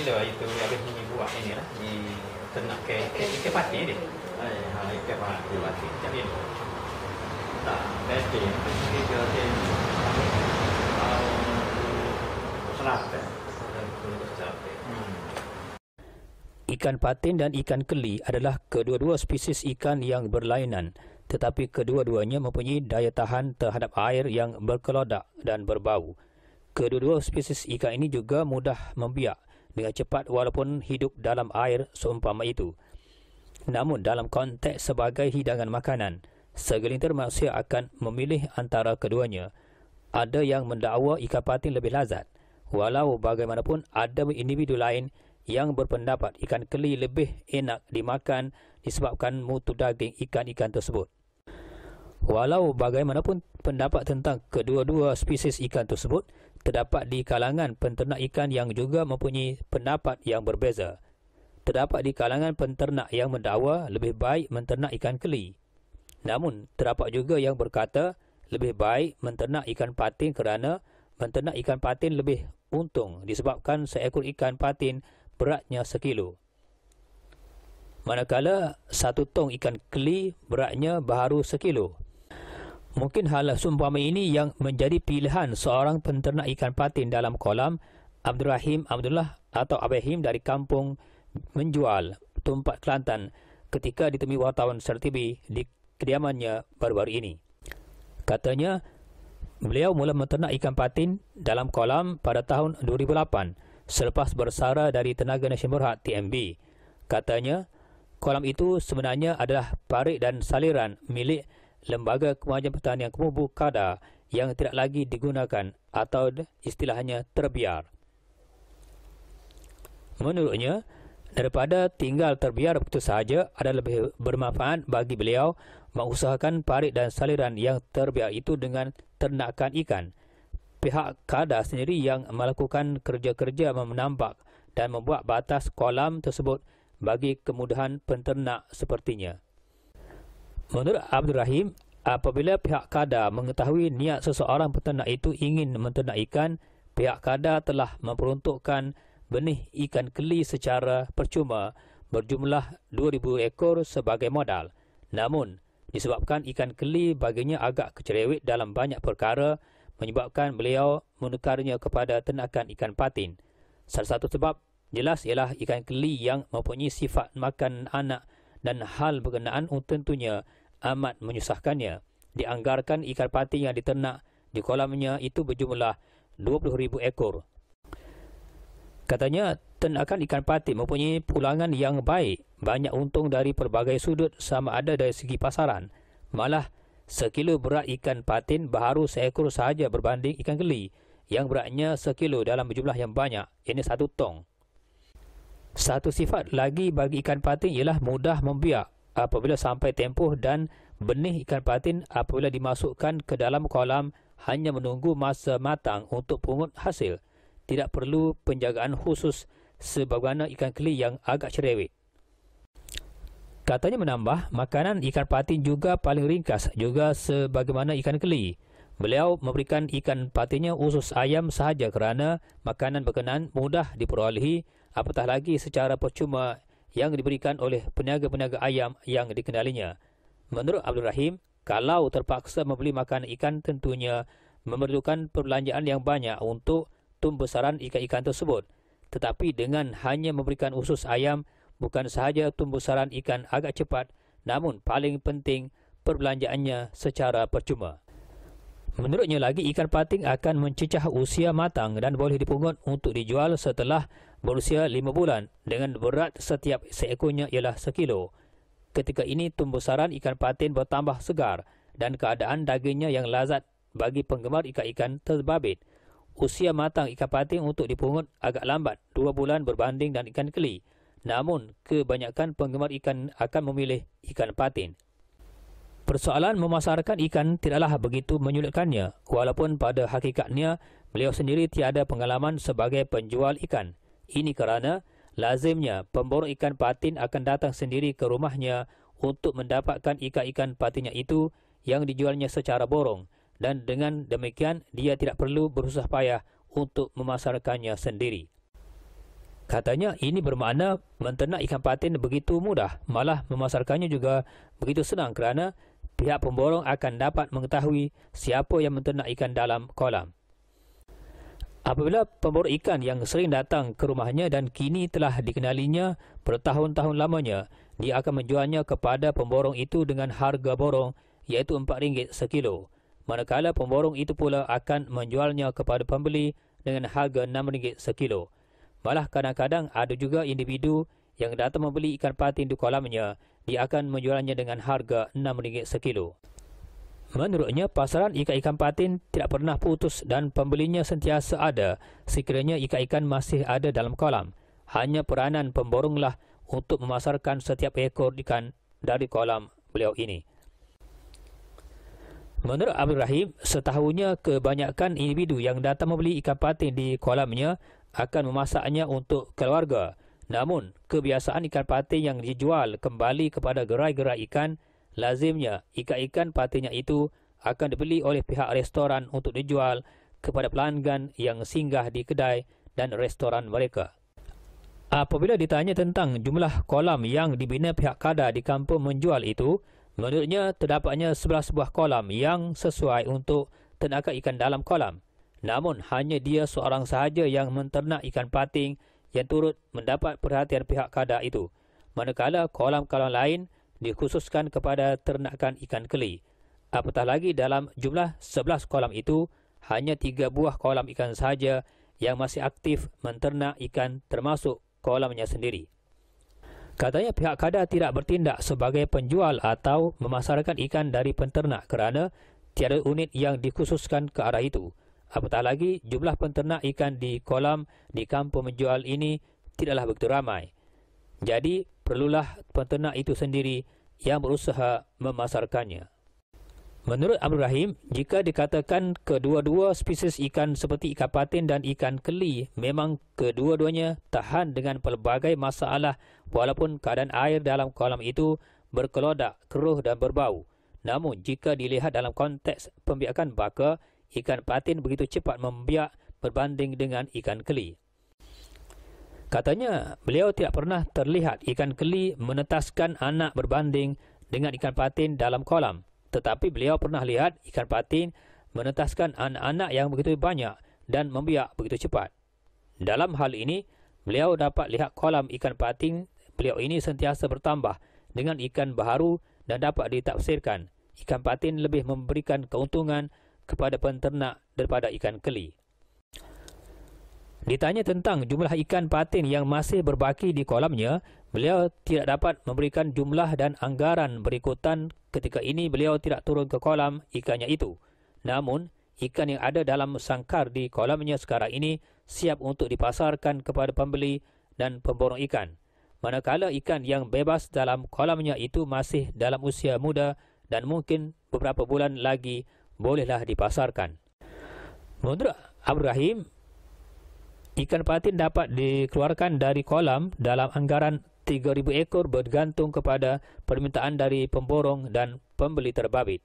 bila itu ada bunyi buat ini lah di ternak ke ke ke pati ni. Ha ha ke pati pati. Jadi tak best dia pergi ke ke selat hmm. Ikan patin dan ikan keli adalah kedua-dua spesies ikan yang berlainan tetapi kedua-duanya mempunyai daya tahan terhadap air yang berkelodak dan berbau. Kedua-dua spesies ikan ini juga mudah membiak dengan cepat walaupun hidup dalam air seumpama itu. Namun dalam konteks sebagai hidangan makanan, segelintir manusia akan memilih antara keduanya. Ada yang mendakwa ikan patin lebih lazat. Walau bagaimanapun ada individu lain yang berpendapat ikan keli lebih enak dimakan disebabkan mutu daging ikan-ikan tersebut. Walau bagaimanapun pendapat tentang kedua-dua spesies ikan tersebut, terdapat di kalangan penternak ikan yang juga mempunyai pendapat yang berbeza. Terdapat di kalangan penternak yang mendakwa lebih baik menternak ikan keli. Namun, terdapat juga yang berkata lebih baik menternak ikan patin kerana menternak ikan patin lebih untung disebabkan seekor ikan patin beratnya sekilo. Manakala satu tong ikan keli beratnya baru sekilo. Mungkin hal seumpama ini yang menjadi pilihan seorang penternak ikan patin dalam kolam Abdul Rahim Abdullah atau Abahim dari kampung menjual tumpat Kelantan ketika ditemui wartawan SRTV di kediamannya baru-baru ini. Katanya, beliau mula menternak ikan patin dalam kolam pada tahun 2008 selepas bersara dari Tenaga Nasional Berhad TMB. Katanya, kolam itu sebenarnya adalah parit dan saliran milik Lembaga Kemajuan Pertanian Kemubu KADA yang tidak lagi digunakan atau istilahnya terbiar. Menurutnya, daripada tinggal terbiar begitu sahaja ada lebih bermanfaat bagi beliau mengusahakan parit dan saliran yang terbiar itu dengan ternakan ikan. Pihak KADA sendiri yang melakukan kerja-kerja menambak dan membuat batas kolam tersebut bagi kemudahan penternak sepertinya. Menurut Abdul Rahim, apabila pihak kada mengetahui niat seseorang peternak itu ingin menternak ikan, pihak kada telah memperuntukkan benih ikan keli secara percuma berjumlah 2,000 ekor sebagai modal. Namun, disebabkan ikan keli baginya agak kecerewet dalam banyak perkara, menyebabkan beliau menukarnya kepada ternakan ikan patin. Salah satu sebab jelas ialah ikan keli yang mempunyai sifat makan anak dan hal berkenaan tentunya amat menyusahkannya. Dianggarkan ikan patin yang diternak di kolamnya itu berjumlah 20,000 ekor. Katanya, ternakan ikan patin mempunyai pulangan yang baik. Banyak untung dari pelbagai sudut sama ada dari segi pasaran. Malah, sekilo berat ikan patin baru seekor sahaja berbanding ikan geli yang beratnya sekilo dalam jumlah yang banyak. Ini satu tong. Satu sifat lagi bagi ikan patin ialah mudah membiak apabila sampai tempuh dan benih ikan patin apabila dimasukkan ke dalam kolam hanya menunggu masa matang untuk pungut hasil. Tidak perlu penjagaan khusus sebagaimana ikan keli yang agak cerewet. Katanya menambah, makanan ikan patin juga paling ringkas juga sebagaimana ikan keli. Beliau memberikan ikan patinnya usus ayam sahaja kerana makanan berkenaan mudah diperolehi apatah lagi secara percuma yang diberikan oleh peniaga-peniaga ayam yang dikendalinya. Menurut Abdul Rahim, kalau terpaksa membeli makan ikan tentunya memerlukan perbelanjaan yang banyak untuk tumbesaran ikan-ikan tersebut. Tetapi dengan hanya memberikan usus ayam, bukan sahaja tumbesaran ikan agak cepat, namun paling penting perbelanjaannya secara percuma. Menurutnya lagi, ikan pating akan mencecah usia matang dan boleh dipungut untuk dijual setelah berusia 5 bulan dengan berat setiap seekornya ialah 1 kilo. Ketika ini, tumbesaran ikan patin bertambah segar dan keadaan dagingnya yang lazat bagi penggemar ikan-ikan terbabit. Usia matang ikan patin untuk dipungut agak lambat, 2 bulan berbanding dengan ikan keli. Namun, kebanyakan penggemar ikan akan memilih ikan patin. Persoalan memasarkan ikan tidaklah begitu menyulitkannya walaupun pada hakikatnya beliau sendiri tiada pengalaman sebagai penjual ikan. Ini kerana lazimnya pemburu ikan patin akan datang sendiri ke rumahnya untuk mendapatkan ikan-ikan patinnya itu yang dijualnya secara borong dan dengan demikian dia tidak perlu berusaha payah untuk memasarkannya sendiri. Katanya ini bermakna menternak ikan patin begitu mudah, malah memasarkannya juga begitu senang kerana pihak pemborong akan dapat mengetahui siapa yang menternak ikan dalam kolam. Apabila pemborong ikan yang sering datang ke rumahnya dan kini telah dikenalinya bertahun-tahun lamanya, dia akan menjualnya kepada pemborong itu dengan harga borong iaitu RM4 sekilo. Manakala pemborong itu pula akan menjualnya kepada pembeli dengan harga RM6 sekilo. Malah kadang-kadang ada juga individu yang datang membeli ikan patin di kolamnya, dia akan menjualnya dengan harga RM6 sekilo. Menurutnya, pasaran ikan-ikan patin tidak pernah putus dan pembelinya sentiasa ada sekiranya ikan-ikan masih ada dalam kolam. Hanya peranan pemborunglah untuk memasarkan setiap ekor ikan dari kolam beliau ini. Menurut Abdul Rahim, setahunya kebanyakan individu yang datang membeli ikan patin di kolamnya akan memasaknya untuk keluarga. Namun, kebiasaan ikan patin yang dijual kembali kepada gerai-gerai ikan, lazimnya ikan-ikan patinnya itu akan dibeli oleh pihak restoran untuk dijual kepada pelanggan yang singgah di kedai dan restoran mereka. Apabila ditanya tentang jumlah kolam yang dibina pihak kada di kampung menjual itu, menurutnya terdapatnya 11 buah kolam yang sesuai untuk tenaga ikan dalam kolam. Namun, hanya dia seorang sahaja yang menternak ikan pating yang turut mendapat perhatian pihak kada itu, manakala kolam-kolam lain dikhususkan kepada ternakan ikan keli. Apatah lagi dalam jumlah 11 kolam itu, hanya 3 buah kolam ikan sahaja yang masih aktif menternak ikan termasuk kolamnya sendiri. Katanya pihak kada tidak bertindak sebagai penjual atau memasarkan ikan dari penternak kerana tiada unit yang dikhususkan ke arah itu. Apatah lagi, jumlah penternak ikan di kolam di kampung menjual ini tidaklah begitu ramai. Jadi, perlulah penternak itu sendiri yang berusaha memasarkannya. Menurut Abdul Rahim, jika dikatakan kedua-dua spesies ikan seperti ikan patin dan ikan keli memang kedua-duanya tahan dengan pelbagai masalah walaupun keadaan air dalam kolam itu berkelodak, keruh dan berbau. Namun, jika dilihat dalam konteks pembiakan baka, ikan patin begitu cepat membiak berbanding dengan ikan keli. Katanya, beliau tidak pernah terlihat ikan keli menetaskan anak berbanding dengan ikan patin dalam kolam. Tetapi beliau pernah lihat ikan patin menetaskan anak-anak yang begitu banyak dan membiak begitu cepat. Dalam hal ini, beliau dapat lihat kolam ikan patin beliau ini sentiasa bertambah dengan ikan baharu dan dapat ditafsirkan. Ikan patin lebih memberikan keuntungan kepada penternak daripada ikan keli. Ditanya tentang jumlah ikan patin yang masih berbaki di kolamnya, beliau tidak dapat memberikan jumlah dan anggaran berikutan ketika ini beliau tidak turun ke kolam ikannya itu. Namun, ikan yang ada dalam sangkar di kolamnya sekarang ini siap untuk dipasarkan kepada pembeli dan pemborong ikan. Manakala ikan yang bebas dalam kolamnya itu masih dalam usia muda dan mungkin beberapa bulan lagi berlaku bolehlah dipasarkan. Menurut Abdul Rahim, ikan patin dapat dikeluarkan dari kolam dalam anggaran 3,000 ekor bergantung kepada permintaan dari pemborong dan pembeli terbabit.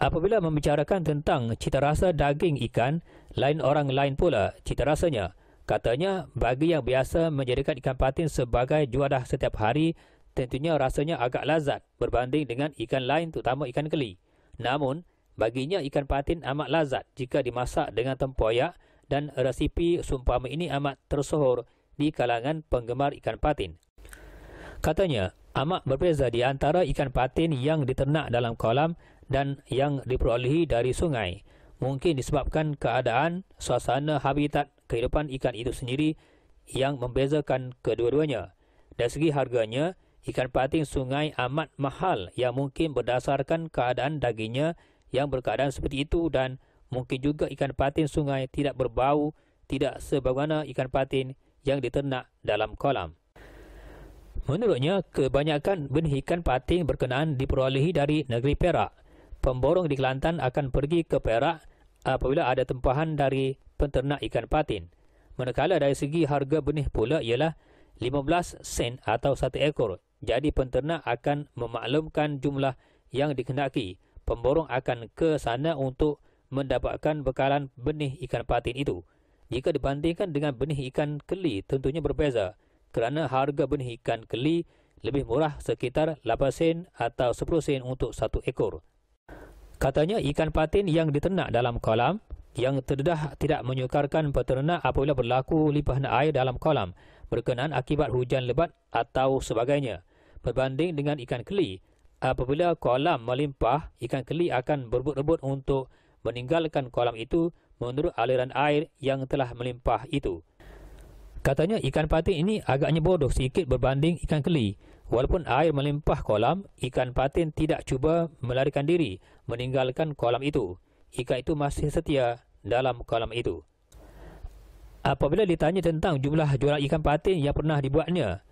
Apabila membicarakan tentang cita rasa daging ikan, lain orang lain pula cita rasanya. Katanya, bagi yang biasa menjadikan ikan patin sebagai juadah setiap hari, tentunya rasanya agak lazat berbanding dengan ikan lain, terutama ikan keli. Namun, Baginya ikan patin amat lazat jika dimasak dengan tempoyak dan resipi sumpama ini amat tersohor di kalangan penggemar ikan patin. Katanya, amat berbeza di antara ikan patin yang diternak dalam kolam dan yang diperolehi dari sungai. Mungkin disebabkan keadaan, suasana, habitat, kehidupan ikan itu sendiri yang membezakan kedua-duanya. Dari segi harganya, ikan patin sungai amat mahal yang mungkin berdasarkan keadaan dagingnya yang berkeadaan seperti itu dan mungkin juga ikan patin sungai tidak berbau tidak sebagaimana ikan patin yang diternak dalam kolam. Menurutnya, kebanyakan benih ikan patin berkenaan diperolehi dari negeri Perak. Pemborong di Kelantan akan pergi ke Perak apabila ada tempahan dari penternak ikan patin. Manakala dari segi harga benih pula ialah 15 sen atau satu ekor. Jadi penternak akan memaklumkan jumlah yang dikenaki pemborong akan ke sana untuk mendapatkan bekalan benih ikan patin itu. Jika dibandingkan dengan benih ikan keli, tentunya berbeza kerana harga benih ikan keli lebih murah sekitar 8 sen atau 10 sen untuk satu ekor. Katanya ikan patin yang diternak dalam kolam yang terdedah tidak menyukarkan peternak apabila berlaku lipahan air dalam kolam berkenaan akibat hujan lebat atau sebagainya berbanding dengan ikan keli apabila kolam melimpah, ikan keli akan berebut-rebut untuk meninggalkan kolam itu menurut aliran air yang telah melimpah itu. Katanya ikan patin ini agaknya bodoh sedikit berbanding ikan keli. Walaupun air melimpah kolam, ikan patin tidak cuba melarikan diri meninggalkan kolam itu. Ikan itu masih setia dalam kolam itu. Apabila ditanya tentang jumlah jualan ikan patin yang pernah dibuatnya,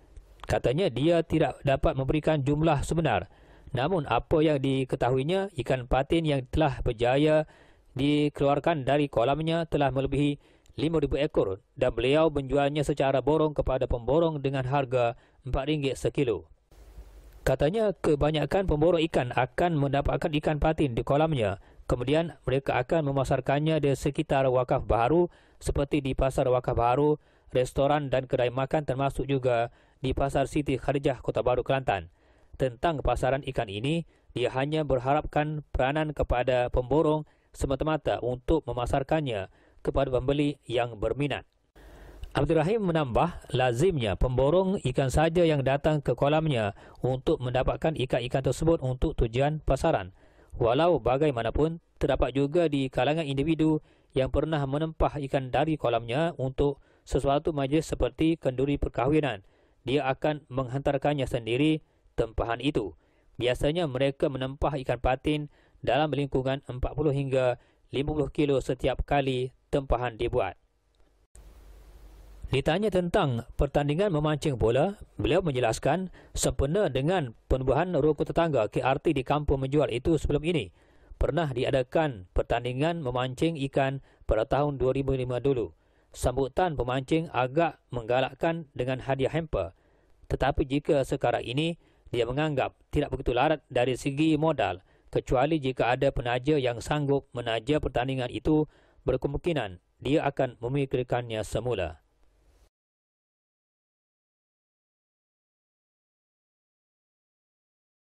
katanya dia tidak dapat memberikan jumlah sebenar. Namun apa yang diketahuinya, ikan patin yang telah berjaya dikeluarkan dari kolamnya telah melebihi 5,000 ekor dan beliau menjualnya secara borong kepada pemborong dengan harga RM4 sekilo. Katanya kebanyakan pemborong ikan akan mendapatkan ikan patin di kolamnya. Kemudian mereka akan memasarkannya di sekitar wakaf baru seperti di pasar wakaf baru, restoran dan kedai makan termasuk juga di pasar Siti Khadijah Kota Baru Kelantan tentang pasaran ikan ini, dia hanya berharapkan peranan kepada pemborong semata-mata untuk memasarkannya kepada pembeli yang berminat. Abdul Rahim menambah, lazimnya pemborong ikan saja yang datang ke kolamnya untuk mendapatkan ikan-ikan tersebut untuk tujuan pasaran. Walau bagaimanapun, terdapat juga di kalangan individu yang pernah menempah ikan dari kolamnya untuk sesuatu majlis seperti kenduri perkahwinan. Dia akan menghantarkannya sendiri tempahan itu. Biasanya mereka menempah ikan patin dalam lingkungan 40 hingga 50 kilo setiap kali tempahan dibuat. Ditanya tentang pertandingan memancing bola, beliau menjelaskan sempena dengan penubuhan ruku tetangga KRT di kampung menjual itu sebelum ini. Pernah diadakan pertandingan memancing ikan pada tahun 2005 dulu. Sambutan pemancing agak menggalakkan dengan hadiah hamper. Tetapi jika sekarang ini, dia menganggap tidak begitu larat dari segi modal kecuali jika ada penaja yang sanggup menaja pertandingan itu berkemungkinan dia akan memikirkannya semula.